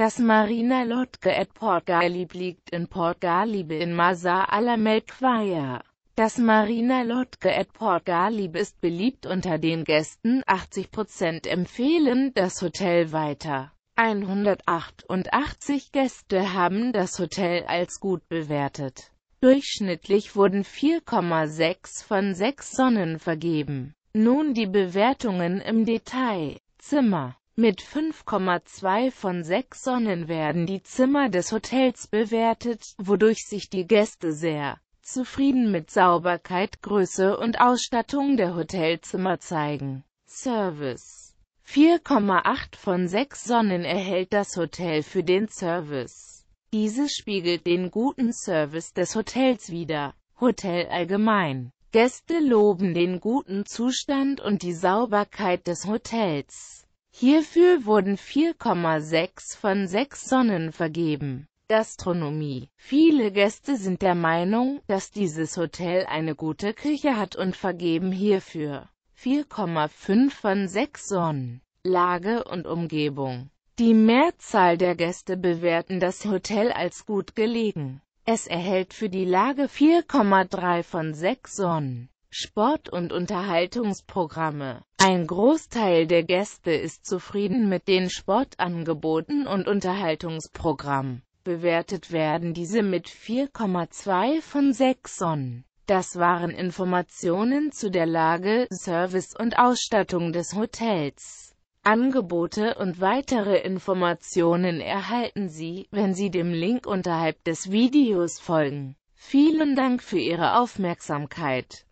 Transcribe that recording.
Das Marina Lotke at Port Galib liegt in Port Galib in Masa Alamel Quaya. Das Marina Lotke at Port Galib ist beliebt unter den Gästen, 80% empfehlen das Hotel weiter. 188 Gäste haben das Hotel als gut bewertet. Durchschnittlich wurden 4,6 von 6 Sonnen vergeben. Nun die Bewertungen im Detail. Zimmer mit 5,2 von 6 Sonnen werden die Zimmer des Hotels bewertet, wodurch sich die Gäste sehr zufrieden mit Sauberkeit, Größe und Ausstattung der Hotelzimmer zeigen. Service 4,8 von 6 Sonnen erhält das Hotel für den Service. Dieses spiegelt den guten Service des Hotels wider. Hotel allgemein. Gäste loben den guten Zustand und die Sauberkeit des Hotels. Hierfür wurden 4,6 von 6 Sonnen vergeben. Gastronomie. Viele Gäste sind der Meinung, dass dieses Hotel eine gute Küche hat und vergeben hierfür 4,5 von 6 Sonnen. Lage und Umgebung. Die Mehrzahl der Gäste bewerten das Hotel als gut gelegen. Es erhält für die Lage 4,3 von 6 Sonnen. Sport- und Unterhaltungsprogramme ein Großteil der Gäste ist zufrieden mit den Sportangeboten und Unterhaltungsprogramm. Bewertet werden diese mit 4,2 von 6 Sonnen. Das waren Informationen zu der Lage, Service und Ausstattung des Hotels. Angebote und weitere Informationen erhalten Sie, wenn Sie dem Link unterhalb des Videos folgen. Vielen Dank für Ihre Aufmerksamkeit.